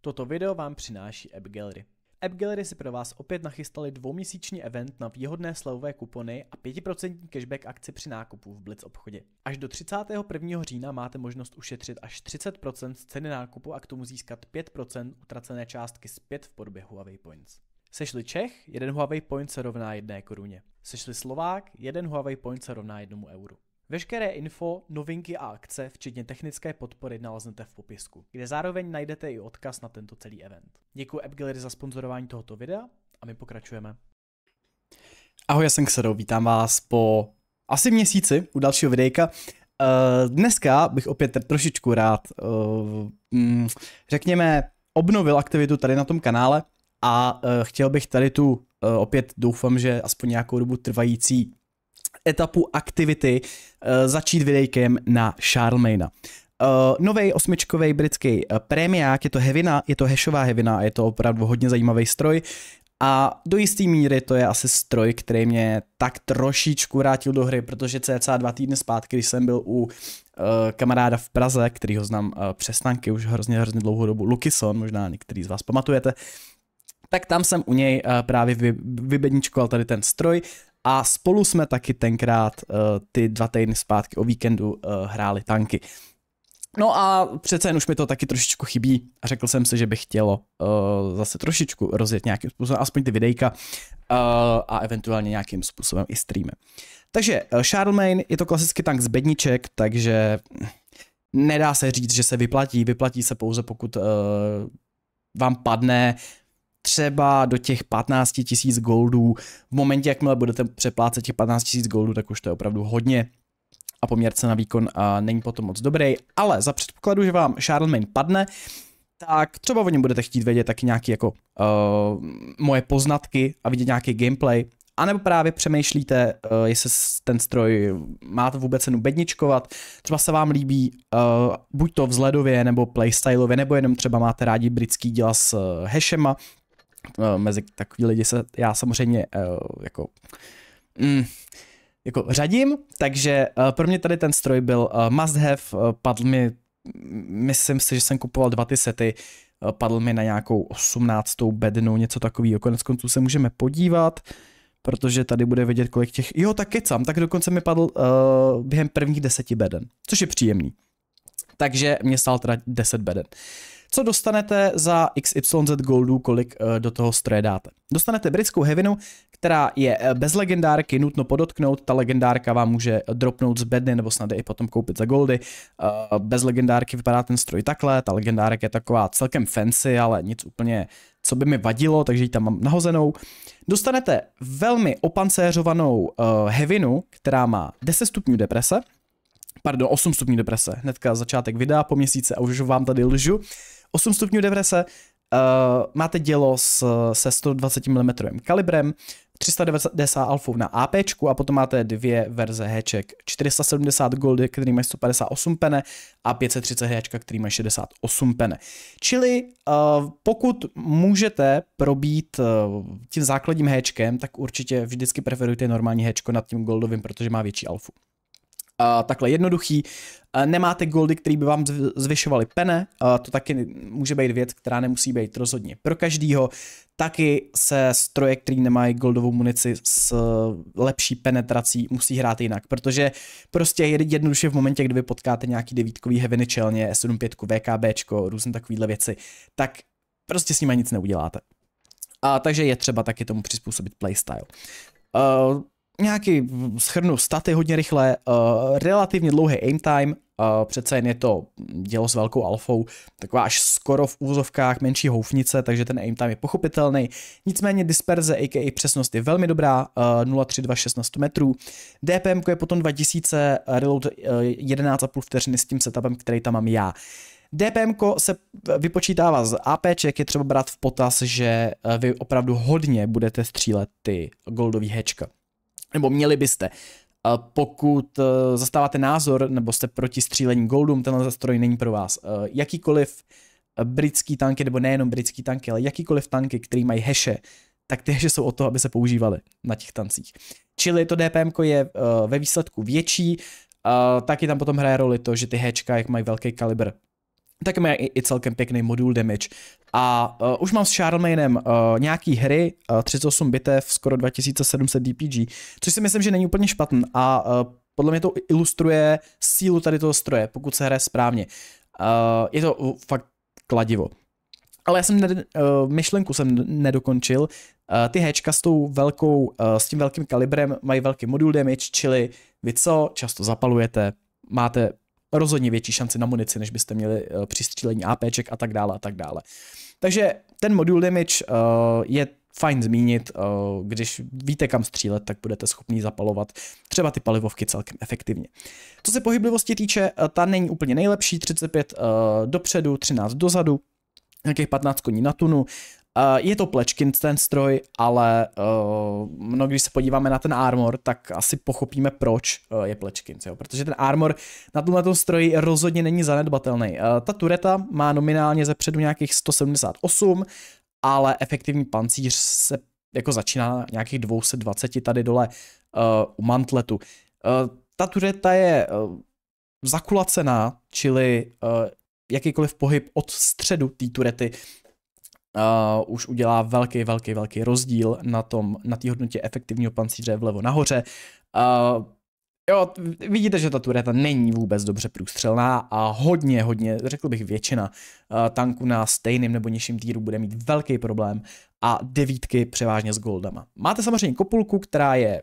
Toto video vám přináší App Gallery. App Gallery si pro vás opět nachystali dvouměsíční event na výhodné slevové kupony a 5% cashback akci při nákupu v Blitz obchodě. Až do 31. října máte možnost ušetřit až 30% z ceny nákupu a k tomu získat 5% utracené částky zpět v podobě Huawei Points. Sešli Čech, jeden Huawei Point se rovná jedné koruně. Sešli Slovák, jeden Huawei Point se rovná jednomu euru. Veškeré info, novinky a akce, včetně technické podpory, naleznete v popisku, kde zároveň najdete i odkaz na tento celý event. Děkuji AppGallery za sponzorování tohoto videa a my pokračujeme. Ahoj, já jsem Xero, vítám vás po asi měsíci u dalšího videjka. Eh, dneska bych opět trošičku rád, eh, mm, řekněme, obnovil aktivitu tady na tom kanále a eh, chtěl bych tady tu opět doufám, že aspoň nějakou dobu trvající etapu aktivity eh, začít videjkem na Charlemagne. Uh, nový osmičkový britský eh, prémiák, je to hevina, je to hešová hevina, je to opravdu hodně zajímavý stroj. A do jisté míry to je asi stroj, který mě tak trošičku vrátil do hry, protože cca dva týdny zpátky, když jsem byl u uh, kamaráda v Praze, který ho znám uh, přes tanky už hrozně, hrozně dlouhou dobu, Lukison, možná některý z vás pamatujete, tak tam jsem u něj právě vy, vybedničkoval tady ten stroj a spolu jsme taky tenkrát uh, ty dva týdny zpátky o víkendu uh, hráli tanky. No a přece jen už mi to taky trošičku chybí a řekl jsem si, že bych chtělo uh, zase trošičku rozjet nějakým způsobem, aspoň ty videjka uh, a eventuálně nějakým způsobem i streamy. Takže uh, Charlemagne je to klasicky tank z bedniček, takže nedá se říct, že se vyplatí. Vyplatí se pouze pokud uh, vám padne třeba do těch 15 tisíc goldů. V momentě, jakmile budete přeplácet těch 15 tisíc goldů, tak už to je opravdu hodně a poměrce na výkon a není potom moc dobrý, ale za předpokladu, že vám Charlemagne padne, tak třeba o něm budete chtít vědět taky nějaké jako uh, moje poznatky a vidět nějaký gameplay, a nebo právě přemýšlíte, uh, jestli ten stroj máte vůbec cenu bedničkovat, třeba se vám líbí uh, buď to vzhledově nebo playstyleově, nebo jenom třeba máte rádi britský díla s uh, hashema, Eh, mezi takový lidi se já samozřejmě eh, jako mm, jako řadím, takže eh, pro mě tady ten stroj byl must have, padl mi, myslím si, že jsem kupoval dva ty sety, padl mi na nějakou 18. bednu, něco takového, konec konců se můžeme podívat, protože tady bude vidět kolik těch, jo, tak kecám, tak dokonce mi padl uh, během prvních deseti beden, což je příjemný. Takže mě stál teda 10 beden. Uh, co dostanete za XYZ goldů, kolik eh, do toho stroje dáte. Dostanete britskou hevinu, která je eh, bez legendárky, nutno podotknout, ta legendárka vám může dropnout z bedny nebo snad i potom koupit za goldy. Eh, bez legendárky vypadá ten stroj takhle, ta legendárka je taková celkem fancy, ale nic úplně co by mi vadilo, takže ji tam mám nahozenou. Dostanete velmi opancéřovanou uh, hevinu, která má 10 stupňů deprese, pardon, 8 stupňů deprese, hnedka začátek videa po měsíce a už vám tady lžu. 8 stupňů deprese, Uh, eh, máte dělo s, se 120 mm kalibrem, 390 alfou na AP a potom máte dvě verze heček 470 goldy, který mají 158 pene a 530 hečka, který mají 68 pene. Čili uh, pokud můžete probít uh, tím základním hečkem, tak určitě vždycky preferujte normální hečko nad tím goldovým, protože má větší alfu uh, takhle jednoduchý. nemáte goldy, který by vám zvyšovaly pene, to taky může být věc, která nemusí být rozhodně pro každýho. Taky se stroje, který nemají goldovou munici s lepší penetrací, musí hrát jinak, protože prostě jednoduše v momentě, kdy vy potkáte nějaký devítkový heaviny čelně, S75, VKB, různé takovéhle věci, tak prostě s nimi nic neuděláte. A takže je třeba taky tomu přizpůsobit playstyle. Uh, nějaký schrnu staty hodně rychle, uh, relativně dlouhý aim time, uh, přece jen je to dělo s velkou alfou, taková až skoro v úzovkách menší houfnice, takže ten aim time je pochopitelný. Nicméně disperze, a.k.a. přesnost je velmi dobrá, uh, 0,326 na metrů. DPM je potom 2000, uh, reload uh, eh, 11,5 vteřiny s tím setupem, který tam mám já. DPM se vypočítává z AP, je třeba brát v potaz, že eh, vy opravdu hodně budete střílet ty goldový hečka nebo měli byste. Pokud e, zastáváte názor nebo jste proti střílení Goldum, tenhle zastroj není pro vás. E, jakýkoliv e, britský tanky, nebo nejenom britský tanky, ale jakýkoliv tanky, který mají heše, tak ty heše jsou o to, aby se používaly na těch tancích. Čili to DPM je ve výsledku větší, taky tam potom hraje roli to, že ty hečka, jak mají velký kalibr, tak má i, i celkem pěkný modul damage. A uh, už mám s Charlemainem uh, eh, nějaký hry, uh, eh, 38 bitev, skoro 2700 DPG, což si myslím, že není úplně špatný a uh, podle mě to ilustruje sílu tady toho stroje, pokud se hraje správně. Uh, je to uh, fakt kladivo. Ale já jsem ned- uh, myšlenku jsem nedokončil. Uh, ty hečka s, tou velkou, uh, s tím velkým kalibrem mají velký modul damage, čili vy co, často zapalujete, máte rozhodně větší šanci na munici, než byste měli eh, při střílení APček a tak dále a tak dále. Takže ten modul damage uh, je fajn zmínit, uh, když víte kam střílet, tak budete schopni zapalovat třeba ty palivovky celkem efektivně. Co se pohyblivosti týče, uh, ta není úplně nejlepší, 35 dopředu, 13 dozadu, nějakých 15 koní na tunu. Eh, je to plečkin ten stroj, ale eh, no, když se podíváme na ten armor, tak asi pochopíme, proč eh, je plečkin, protože ten armor na tomhle stroji rozhodně není zanedbatelný. Ta tureta má nominálně ze předu nějakých 178, ale efektivní pancíř se jako začíná nějakých 220 tady dole uh, u mantletu. Uh, ta tureta je uh, zakulacená, čili uh, jakýkoliv pohyb od středu té turety uh, už udělá velký, velký, velký rozdíl na tom, na té hodnotě efektivního pancíře vlevo nahoře. Uh, Jo, vidíte, že ta tureta není vůbec dobře průstřelná a hodně, hodně, řekl bych většina tanků na stejným nebo nižším týru bude mít velký problém a devítky převážně s goldama. Máte samozřejmě kopulku, která je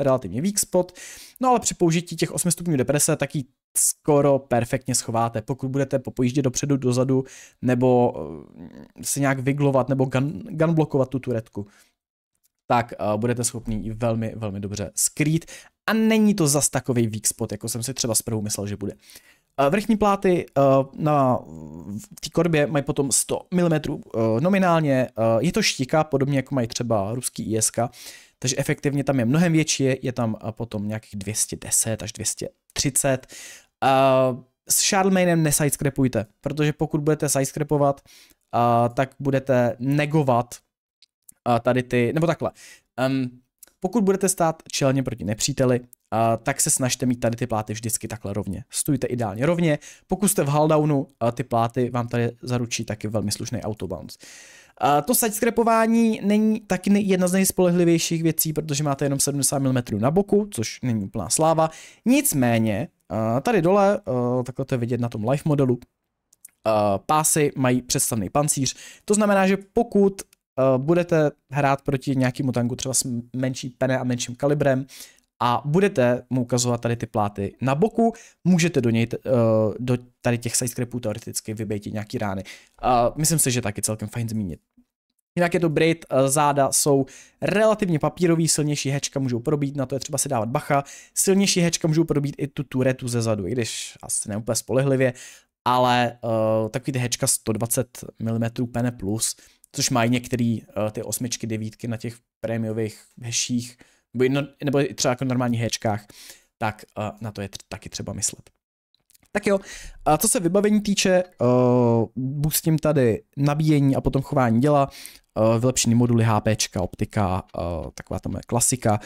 relativně weak spot, no ale při použití těch 8 stupňů deprese tak ji skoro perfektně schováte. Pokud budete popojíždět dopředu, dozadu, nebo eh, se nějak vyglovat, nebo gun, gun blokovat tu turetku, tak uh, budete schopni ji velmi, velmi dobře skrýt. A není to zas takový weak spot, jako jsem si třeba zprvu myslel, že bude. Eh, vrchní pláty uh, na té korbě mají potom 100 mm nominálně, je to štika, podobně jako mají třeba ruský ISK, takže efektivně tam je mnohem větší, je tam potom nějakých 210 až 230. Uh, s Charlemainem nesidescrapujte, protože pokud budete sidescrapovat, uh, tak budete negovat uh, tady ty, nebo takhle. Um, pokud budete stát čelně proti nepříteli, uh, tak se snažte mít tady ty pláty vždycky takhle rovně. Stůjte ideálně rovně, pokud jste v haldownu, uh, ty pláty vám tady zaručí taky velmi slušný autobounce. Uh, to sidescrapování není taky jedna z nejspolehlivějších věcí, protože máte jenom 70 mm na boku, což není úplná sláva. Nicméně, tady dole, takhle to je vidět na tom live modelu, pásy mají představný pancíř. To znamená, že pokud budete hrát proti nějakému tanku třeba s menší pene a menším kalibrem, a budete mu ukazovat tady ty pláty na boku, můžete do něj, do tady těch sidescrapů teoreticky vybejtit nějaký rány. myslím si, že taky celkem fajn zmínit. Jinak je to Brit, eh, záda jsou relativně papírový, silnější hečka můžou probít, na to je třeba si dávat bacha. Silnější hečka můžou probít i tu turetu ze zadu, i když asi ne úplně spolehlivě, ale uh, takový ty hečka 120 mm pene plus, což mají některé uh, eh, ty osmičky, devítky na těch prémiových heších, nebo, nebo třeba jako normálních hečkách, tak uh, na to je taky třeba myslet. Tak jo, a co se vybavení týče, uh, boostím tady nabíjení a potom chování děla, uh, vylepšený moduly HP, optika, uh, taková tam je klasika.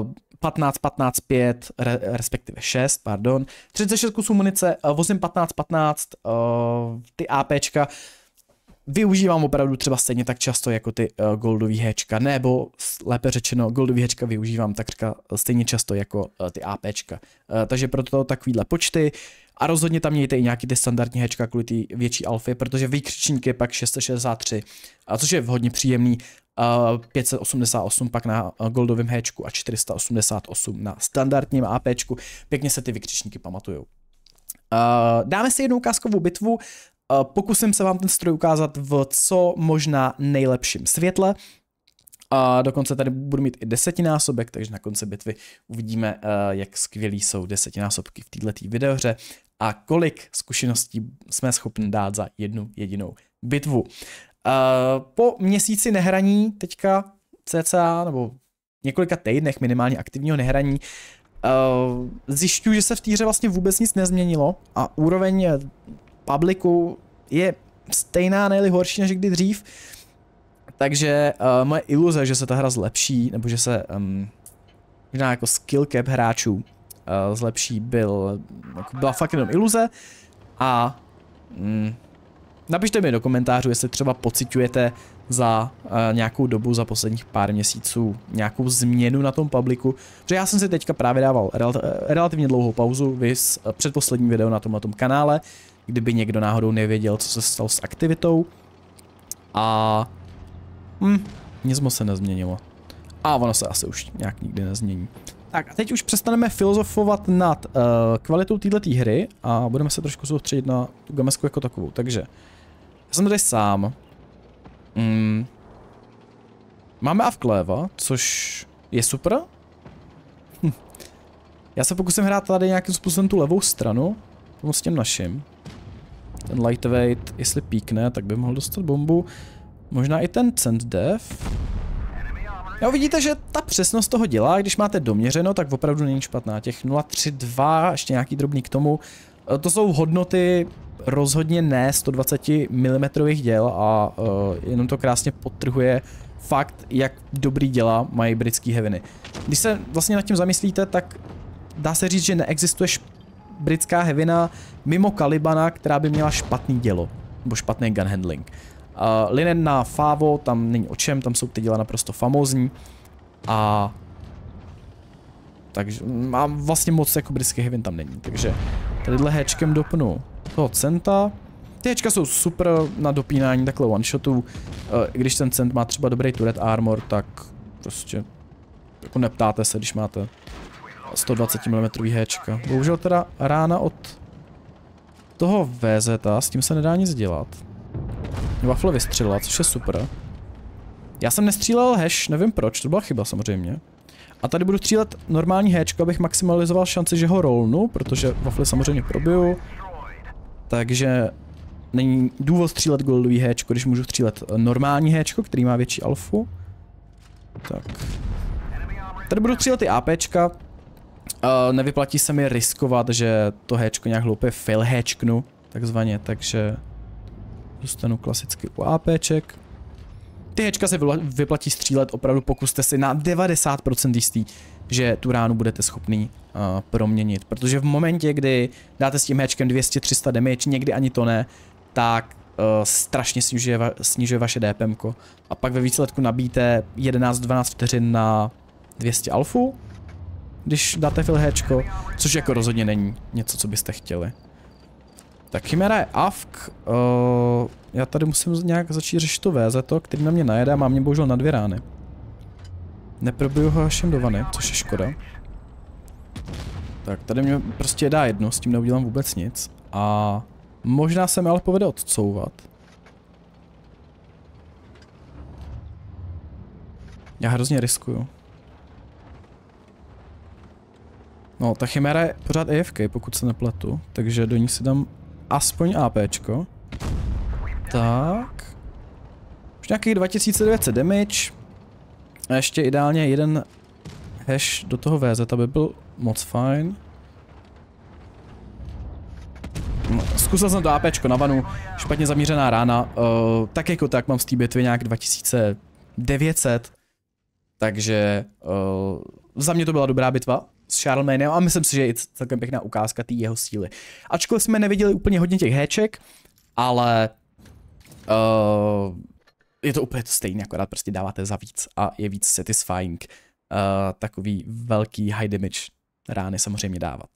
Uh, 15, 15, 5, re, respektive 6, pardon. 36 kusů munice, uh, vozím 15, 15, uh, ty APčka, uh, využívám opravdu třeba stejně tak často jako ty uh, goldový hečka, nebo lépe řečeno goldový hečka využívám takřka eh, stejně často jako uh, ty APčka. Uh, takže proto takovýhle počty a rozhodně tam mějte i nějaký ty standardní hečka kvůli ty větší alfy, protože výkřičník je pak 663, a což je hodně příjemný, 588 pak na goldovém hečku a 488 na standardním APčku. Pěkně se ty vykřičníky pamatujou. Uh, dáme si jednu ukázkovou bitvu, Eh, pokusím se vám ten stroj ukázat v co možná nejlepším světle. A dokonce tady budu mít i desetinásobek, takže na konci bitvy uvidíme, eh, jak skvělí jsou desetinásobky v této videohře a kolik zkušeností jsme schopni dát za jednu jedinou bitvu. Eh, po měsíci nehraní teďka cca, nebo několika týdnech minimálně aktivního nehraní, zjišťuju, že se v týře vlastně vůbec nic nezměnilo a úroveň publiku je stejná, nejli horší než kdy dřív. Takže uh, moje iluze, že se ta hra zlepší, nebo že se um, možná jako skill cap hráčů uh, zlepší, byl, jako byla fakt jenom iluze. A um, napište mi do komentářů, jestli třeba pocitujete za uh, nějakou dobu, za posledních pár měsíců, nějakou změnu na tom publiku. Protože já jsem si teďka právě dával rel relativně dlouhou pauzu, vys uh, předposlední video na tom, na tom kanále, kdyby někdo náhodou nevěděl, co se stalo s aktivitou. A hm, nic moc se nezměnilo. A ono se asi už nějak nikdy nezmění. Tak a teď už přestaneme filozofovat nad uh, kvalitou této hry a budeme se trošku soustředit na tu gamesku jako takovou. Takže, já jsem tady sám. Mm. Máme Avkleva, což je super. Hm. Já se pokusím hrát tady nějakým způsobem tu levou stranu, s tím naším. Ten lightweight, jestli píkne, tak by mohl dostat bombu. Možná i ten cent dev. No vidíte, že ta přesnost toho dělá, když máte doměřeno, tak opravdu není špatná. Těch 0,32, ještě nějaký drobný k tomu. E, to jsou hodnoty rozhodně ne 120 mm děl a uh, jenom to krásně potrhuje fakt, jak dobrý děla mají britský heviny. Když se vlastně nad tím zamyslíte, tak dá se říct, že neexistuje britská hevina mimo Kalibana, která by měla špatný dělo, nebo špatný gun handling. Uh, linen na Favo, tam není o čem, tam jsou ty děla naprosto famózní. A takže mám vlastně moc jako britských hevin tam není, takže tadyhle hečkem dopnu toho centa. Ty hečka jsou super na dopínání takhle one shotů, uh, když ten cent má třeba dobrý turret armor, tak prostě jako neptáte se, když máte 120 mm héčka. Bohužel teda rána od toho VZ, s tím se nedá nic dělat. Waffle vystřelila, což je super. Já jsem nestřílel hash, nevím proč, to byla chyba samozřejmě. A tady budu střílet normální héčko, abych maximalizoval šanci, že ho rolnu, protože Waffle samozřejmě probiju. Takže není důvod střílet goldový héčko, když můžu střílet normální héčko, který má větší alfu. Tak. Tady budu střílet ty APčka, Uh, nevyplatí se mi riskovat, že to hečko nějak hloupě fail hečknu, takzvaně, takže zůstanu klasicky u APček. Ty hečka se vyplatí střílet, opravdu pokuste si na 90% jistý, že tu ránu budete schopný uh, proměnit, protože v momentě, kdy dáte s tím hečkem 200-300 damage, někdy ani to ne, tak uh, strašně snižuje, va snižuje vaše DPMko A pak ve výsledku nabíte 11-12 vteřin na 200 alfu když dáte filhéčko, což jako rozhodně není něco, co byste chtěli. Tak Chimera je avk, uh, eh, já tady musím nějak začít řešit to VZ, který na mě najede a mám mě bohužel na dvě rány. Neprobuju ho až do vany, což je škoda. Tak tady mě prostě dá jedno, s tím neudělám vůbec nic. A možná se mi ale povede odcouvat. Já hrozně riskuju. No, ta chimera je pořád AFK, pokud se nepletu, takže do ní si dám aspoň APčko. Tak. Už nějakých 2900 damage. A ještě ideálně jeden hash do toho VZ, aby byl moc fajn. No, zkusil jsem to APčko na vanu, špatně zamířená rána, uh, tak jako tak mám z té bitvy nějak 2900, takže uh, za mě to byla dobrá bitva, s Charlemagneem a myslím si, že je celkem pěkná ukázka té jeho síly. Ačkoliv jsme neviděli úplně hodně těch héček, ale uh, je to úplně to stejné, akorát prostě dáváte za víc a je víc satisfying uh, takový velký high damage rány samozřejmě dávat.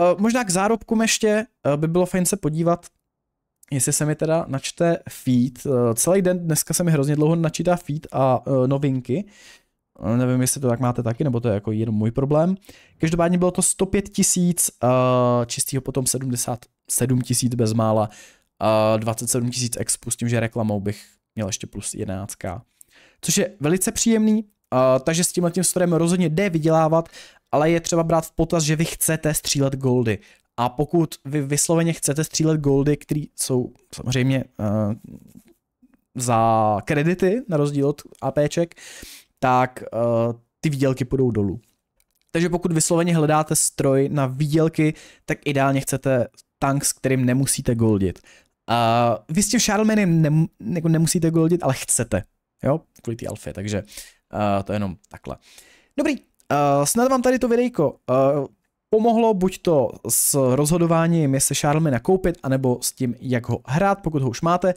Uh, možná k zárobkům ještě uh, by bylo fajn se podívat, jestli se mi teda načte feed. Uh, celý den dneska se mi hrozně dlouho načítá feed a uh, novinky. Uh, Eh, nevím, jestli to tak máte taky, nebo to je jako jenom můj problém. Každopádně bylo to 105 tisíc, eh, čistýho potom 77 tisíc bezmála, 27 eh, tisíc expu s tím, že reklamou bych měl ještě plus 11k. Což je velice příjemný, takže s tímhle tím storem rozhodně jde vydělávat, ale je třeba brát v potaz, že vy chcete střílet goldy. A pokud vy vysloveně chcete střílet goldy, které jsou samozřejmě uh, za kredity, na rozdíl od APček, tak uh, ty výdělky půjdou dolů. Takže pokud vysloveně hledáte stroj na výdělky, tak ideálně chcete tank, s kterým nemusíte goldit. Uh, vy s tím Charlemagnem ne, jako nemusíte goldit, ale chcete. Jo, kvůli ty alfy, takže uh, to je jenom takhle. Dobrý, uh, snad vám tady to videjko uh, pomohlo buď to s rozhodováním, jestli Charlemagne nakoupit, anebo s tím, jak ho hrát, pokud ho už máte.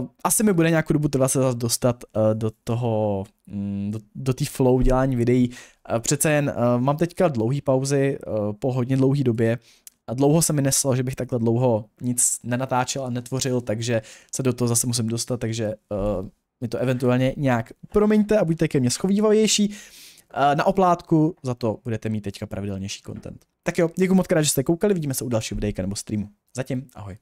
Uh, asi mi bude nějakou dobu trvat se zase dostat uh, do toho, um, do, do té flow dělání videí. Uh, přece jen uh, mám teďka dlouhý pauzy uh, po hodně dlouhé době a dlouho se mi neslo, že bych takhle dlouho nic nenatáčel a netvořil, takže se do toho zase musím dostat, takže uh, mi to eventuálně nějak promiňte a buďte ke mně schovývavější. Uh, na oplátku za to budete mít teďka pravidelnější content. Tak jo, děkuji moc krát, že jste koukali, vidíme se u dalšího videjka nebo streamu. Zatím, ahoj.